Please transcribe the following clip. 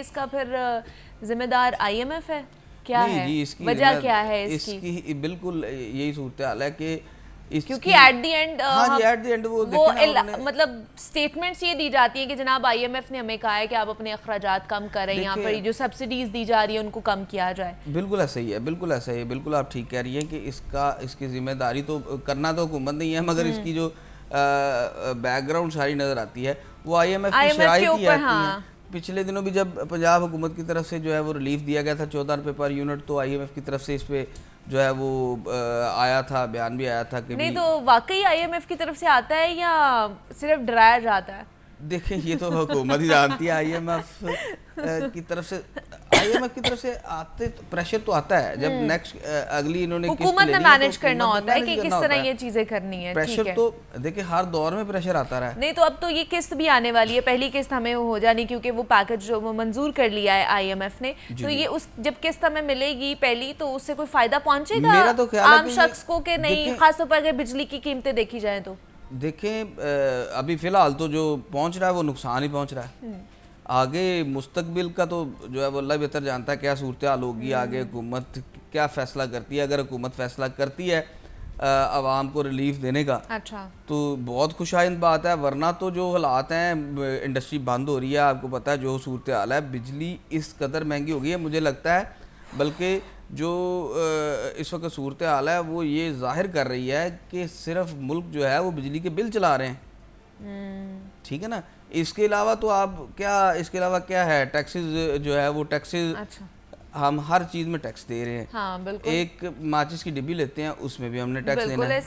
इसका फिर जिम्मेदार आईएमएफ है क्या है वजह क्या है इसकी, इसकी बिल्कुल यही सूरत हाल है कि क्योंकि at the end at the end वो, वो मतलब स्टेटमेंट्स ये दी जाती है कि जनाब आईएमएफ ने हमें कहा है कि आप अपने अखराजात कम करें यहाँ पर जो सब्सिडीज दी जा रही है उनको कम किया जाए बिल्कुल ऐसा ही है बिल्कुल ऐसा ही है बिल्कुल आप ठीक कह रही हैं कि इसका इसकी जिम्मेदारी तो करना तो हुकूमत नहीं है मगर हम्म। इसकी जो बैकग्राउंड सारी नजर आती है वो आई एम एफ की शराय की आती है हाँ। पिछले दिनों भी जब पंजाब हुकूमत की तरफ से जो है वो रिलीफ दिया गया था चौदह रुपये पर यूनिट तो आईएमएफ की तरफ से इस पर जो है वो आया था बयान भी आया था कि नहीं तो वाकई आईएमएफ की तरफ से आता है या सिर्फ डराया जाता है देखें ये तो हुकूमत ही जानती है आई एम एफ की तरफ से आईएमएफ की तरफ से आते तो प्रेशर तो आता है जब नेक्स्ट हम्म। अगली इन्होंने हुकूमत ने मैनेज करना होता है कि किस तरह ये चीजें करनी है प्रेशर तो देखिए हर दौर में प्रेशर आता रहा नहीं तो अब तो ये किस्त भी आने वाली है पहली किस्त हमें हो जानी क्योंकि वो पैकेज जो मंजूर कर लिया है आईएमएफ ने तो ये उस जब किस्त हमें मिलेगी पहली तो उससे कोई फायदा पहुंचेगा मेरा तो ख्याल आम शख्स को के नहीं खासतौर पर अगर बिजली की कीमतें देखी जाए तो देखें अभी फिलहाल तो जो पहुंच रहा है वो नुकसान ही पहुंच रहा है हम्म। आगे मुस्तबिल का तो जो है वो अल्लाह बेहतर जानता है क्या सूरत हाल होगी हम्म। आगे हुकूमत क्या फ़ैसला करती है अगर हुकूमत फ़ैसला करती है आवाम को रिलीफ देने का अच्छा तो बहुत खुशाइंद बात है वरना तो जो हालात हैं इंडस्ट्री बंद हो रही है आपको पता है जो सूरत हाल है बिजली इस कदर महंगी हो गई है मुझे लगता है बल्कि जो इस वक्त सूरत हाल है वो ये जाहिर कर रही है कि सिर्फ मुल्क जो है वो बिजली के बिल चला रहे हैं ठीक है ना इसके अलावा तो आप क्या इसके अलावा क्या है टैक्सेस जो है वो टैक्सेस अच्छा। हम हर चीज में टैक्स दे रहे हैं हाँ, बिल्कुल। एक माचिस की डिब्बी लेते हैं उसमें भी हमने टैक्स देना है